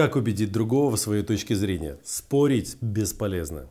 Как убедить другого в своей точке зрения? Спорить бесполезно.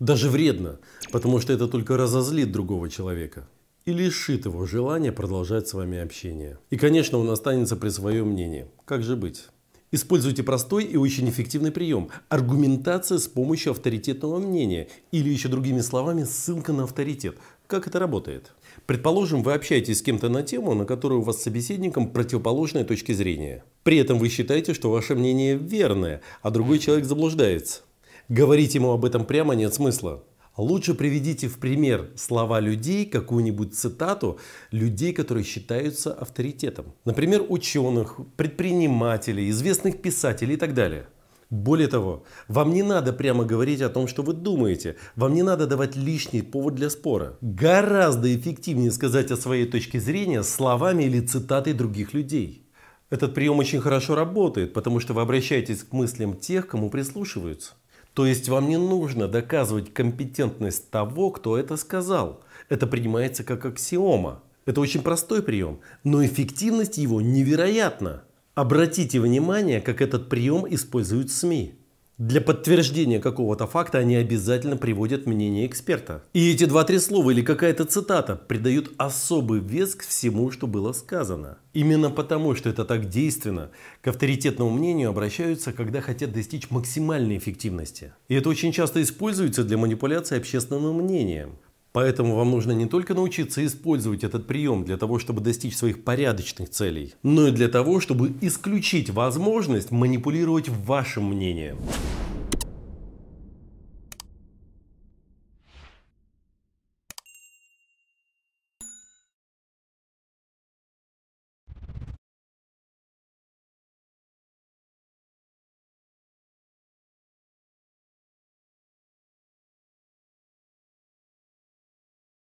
Даже вредно, потому что это только разозлит другого человека и лишит его желания продолжать с вами общение. И, конечно, он останется при своем мнении. Как же быть? Используйте простой и очень эффективный прием – аргументация с помощью авторитетного мнения или еще другими словами ссылка на авторитет. Как это работает? Предположим, вы общаетесь с кем-то на тему, на которую у вас с собеседником противоположные точки зрения. При этом вы считаете, что ваше мнение верное, а другой человек заблуждается. Говорить ему об этом прямо нет смысла. Лучше приведите в пример слова людей, какую-нибудь цитату людей, которые считаются авторитетом. Например, ученых, предпринимателей, известных писателей и так далее. Более того, вам не надо прямо говорить о том, что вы думаете. Вам не надо давать лишний повод для спора. Гораздо эффективнее сказать о своей точке зрения словами или цитатой других людей. Этот прием очень хорошо работает, потому что вы обращаетесь к мыслям тех, кому прислушиваются. То есть вам не нужно доказывать компетентность того, кто это сказал. Это принимается как аксиома. Это очень простой прием, но эффективность его невероятна. Обратите внимание, как этот прием используют СМИ. Для подтверждения какого-то факта они обязательно приводят мнение эксперта. И эти два-три слова или какая-то цитата придают особый вес к всему, что было сказано. Именно потому, что это так действенно, к авторитетному мнению обращаются, когда хотят достичь максимальной эффективности. И это очень часто используется для манипуляции общественным мнением. Поэтому вам нужно не только научиться использовать этот прием для того, чтобы достичь своих порядочных целей, но и для того, чтобы исключить возможность манипулировать вашим мнением.